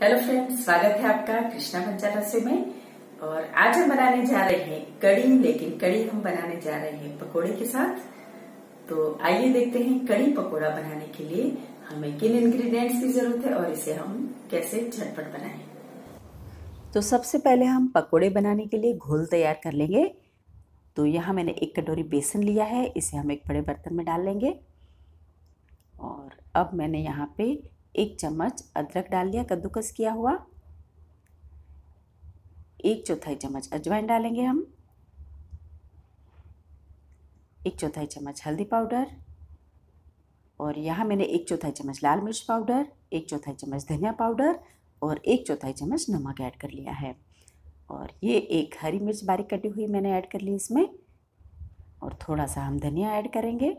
hello friends स्वागत है आपका कृष्णा पंचाला से मैं और आज हम बनाने जा रहे हैं कड़ी लेकिन कड़ी हम बनाने जा रहे हैं पकोड़े के साथ तो आइए देखते हैं कड़ी पकोड़ा बनाने के लिए हमें किन इंग्रेडिएंट्स की जरूरत है और इसे हम कैसे झटपट बनाए तो सबसे पहले हम पकोड़े बनाने के लिए घोल तैयार कर लेंगे तो यहाँ मैंने एक कटोरी बेसन लिया है इसे हम एक बड़े बर्तन में डाल लेंगे और अब मैंने यहाँ पे एक चम्मच अदरक डाल लिया कद्दूकस किया हुआ एक चौथाई चम्मच अजवाइन डालेंगे हम एक चौथाई चम्मच हल्दी पाउडर और यहाँ मैंने एक चौथाई चम्मच लाल मिर्च पाउडर एक चौथाई चम्मच धनिया पाउडर और एक चौथाई चम्मच नमक ऐड कर लिया है और ये एक हरी मिर्च बारीक कटी हुई मैंने ऐड कर ली इसमें और थोड़ा सा हम धनिया ऐड करेंगे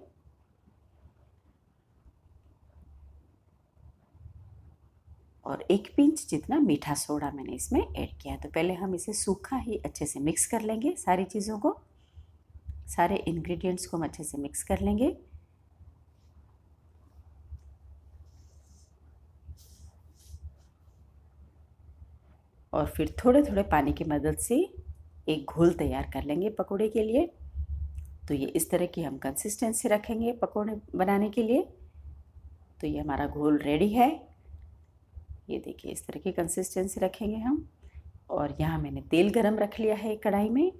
और एक पिंच जितना मीठा सोडा मैंने इसमें ऐड किया तो पहले हम इसे सूखा ही अच्छे से मिक्स कर लेंगे सारी चीज़ों को सारे इंग्रेडिएंट्स को हम अच्छे से मिक्स कर लेंगे और फिर थोड़े थोड़े पानी की मदद से एक घोल तैयार कर लेंगे पकोड़े के लिए तो ये इस तरह की हम कंसिस्टेंसी रखेंगे पकोड़े बनाने के लिए तो ये हमारा घोल रेडी है ये देखिए इस तरह की कंसिस्टेंसी रखेंगे हम और यहाँ मैंने तेल गरम रख लिया है कढ़ाई में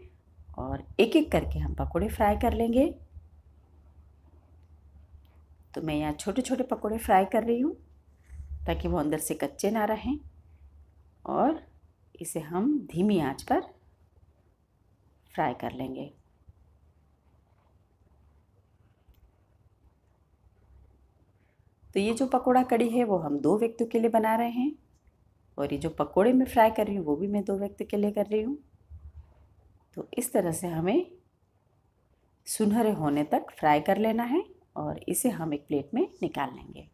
और एक एक करके हम पकोड़े फ्राई कर लेंगे तो मैं यहाँ छोटे छोटे पकोड़े फ्राई कर रही हूँ ताकि वो अंदर से कच्चे ना रहें और इसे हम धीमी आंच पर फ्राई कर लेंगे तो ये जो पकोड़ा कड़ी है वो हम दो व्यक्तियों के लिए बना रहे हैं और ये जो पकोड़े में फ्राई कर रही हूँ वो भी मैं दो व्यक्ति के लिए कर रही हूँ तो इस तरह से हमें सुनहरे होने तक फ्राई कर लेना है और इसे हम एक प्लेट में निकाल लेंगे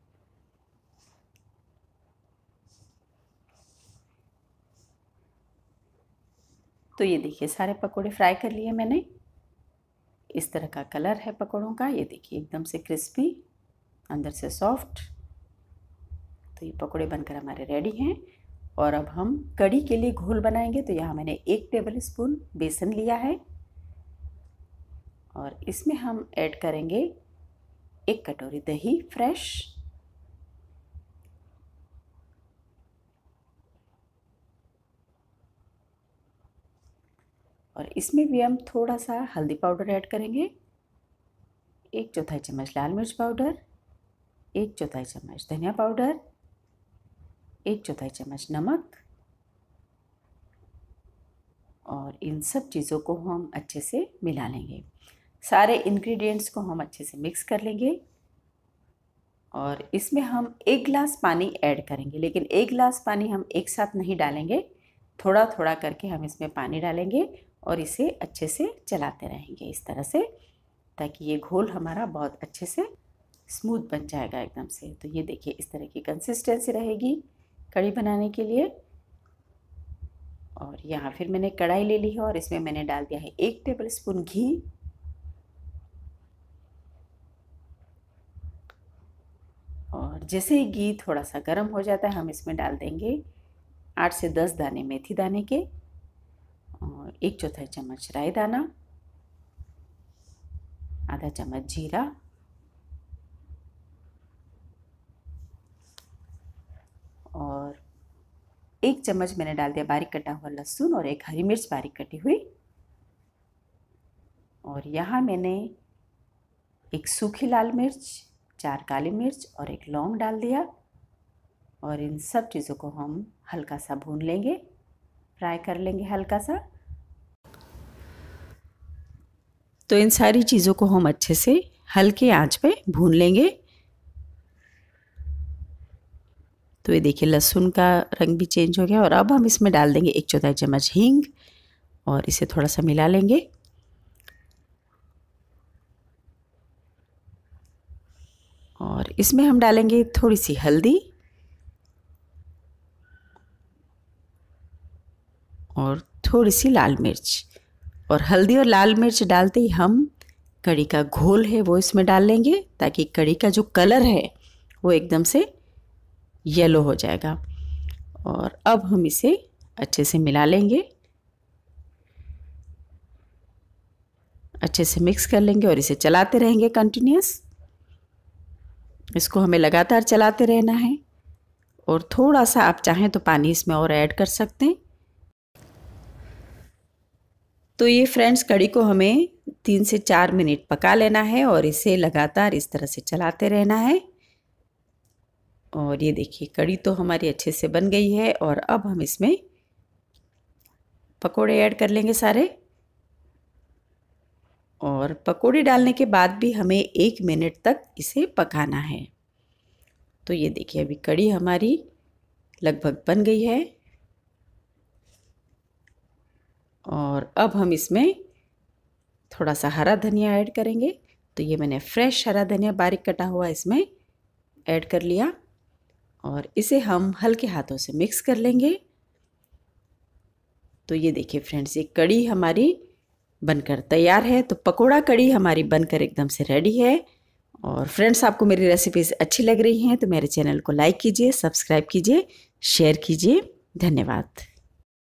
तो ये देखिए सारे पकोड़े फ्राई कर लिए मैंने इस तरह का कलर है पकोड़ों का ये देखिए एकदम से क्रिस्पी अंदर से सॉफ्ट तो ये पकोड़े बनकर हमारे रेडी हैं और अब हम कड़ी के लिए घोल बनाएंगे तो यहाँ मैंने एक टेबल स्पून बेसन लिया है और इसमें हम ऐड करेंगे एक कटोरी दही फ्रेश और इसमें भी हम थोड़ा सा हल्दी पाउडर ऐड करेंगे एक चौथाई चम्मच लाल मिर्च पाउडर एक चौथाई चम्मच धनिया पाउडर एक चौथाई चम्मच नमक और इन सब चीज़ों को हम अच्छे से मिला लेंगे सारे इंग्रेडिएंट्स को हम अच्छे से मिक्स कर लेंगे और इसमें हम एक गिलास पानी ऐड करेंगे लेकिन एक गिलास पानी हम एक साथ नहीं डालेंगे थोड़ा थोड़ा करके हम इसमें पानी डालेंगे और इसे अच्छे से चलाते रहेंगे इस तरह से ताकि ये घोल हमारा बहुत अच्छे से स्मूथ बन जाएगा एकदम से तो ये देखिए इस तरह की कंसिस्टेंसी रहेगी कड़ी बनाने के लिए और यहाँ फिर मैंने कढ़ाई ले ली है और इसमें मैंने डाल दिया है एक टेबल स्पून घी और जैसे ही घी थोड़ा सा गर्म हो जाता है हम इसमें डाल देंगे आठ से दस दाने मेथी दाने के और एक चौथाई चम्मच राई दाना आधा चम्मच जीरा एक चम्मच मैंने डाल दिया बारीक कटा हुआ लहसुन और एक हरी मिर्च बारीक कटी हुई और यहाँ मैंने एक सूखी लाल मिर्च चार काली मिर्च और एक लौंग डाल दिया और इन सब चीज़ों को हम हल्का सा भून लेंगे फ्राई कर लेंगे हल्का सा तो इन सारी चीज़ों को हम अच्छे से हल्के आंच पे भून लेंगे तो ये देखिए लहसुन का रंग भी चेंज हो गया और अब हम इसमें डाल देंगे एक चौथाई चम्मच हींग और इसे थोड़ा सा मिला लेंगे और इसमें हम डालेंगे थोड़ी सी हल्दी और थोड़ी सी लाल मिर्च और हल्दी और लाल मिर्च डालते ही हम कड़ी का घोल है वो इसमें डाल लेंगे ताकि कड़ी का जो कलर है वो एकदम से येलो हो जाएगा और अब हम इसे अच्छे से मिला लेंगे अच्छे से मिक्स कर लेंगे और इसे चलाते रहेंगे कंटिन्यूस इसको हमें लगातार चलाते रहना है और थोड़ा सा आप चाहें तो पानी इसमें और ऐड कर सकते हैं तो ये फ्रेंड्स कड़ी को हमें तीन से चार मिनट पका लेना है और इसे लगातार इस तरह से चलाते रहना है और ये देखिए कड़ी तो हमारी अच्छे से बन गई है और अब हम इसमें पकोड़े ऐड कर लेंगे सारे और पकोड़े डालने के बाद भी हमें एक मिनट तक इसे पकाना है तो ये देखिए अभी कड़ी हमारी लगभग बन गई है और अब हम इसमें थोड़ा सा हरा धनिया ऐड करेंगे तो ये मैंने फ्रेश हरा धनिया बारीक कटा हुआ इसमें ऐड कर लिया और इसे हम हल्के हाथों से मिक्स कर लेंगे तो ये देखिए फ्रेंड्स ये कड़ी हमारी बनकर तैयार है तो पकोड़ा कड़ी हमारी बनकर एकदम से रेडी है और फ्रेंड्स आपको मेरी रेसिपीज़ अच्छी लग रही हैं तो मेरे चैनल को लाइक कीजिए सब्सक्राइब कीजिए शेयर कीजिए धन्यवाद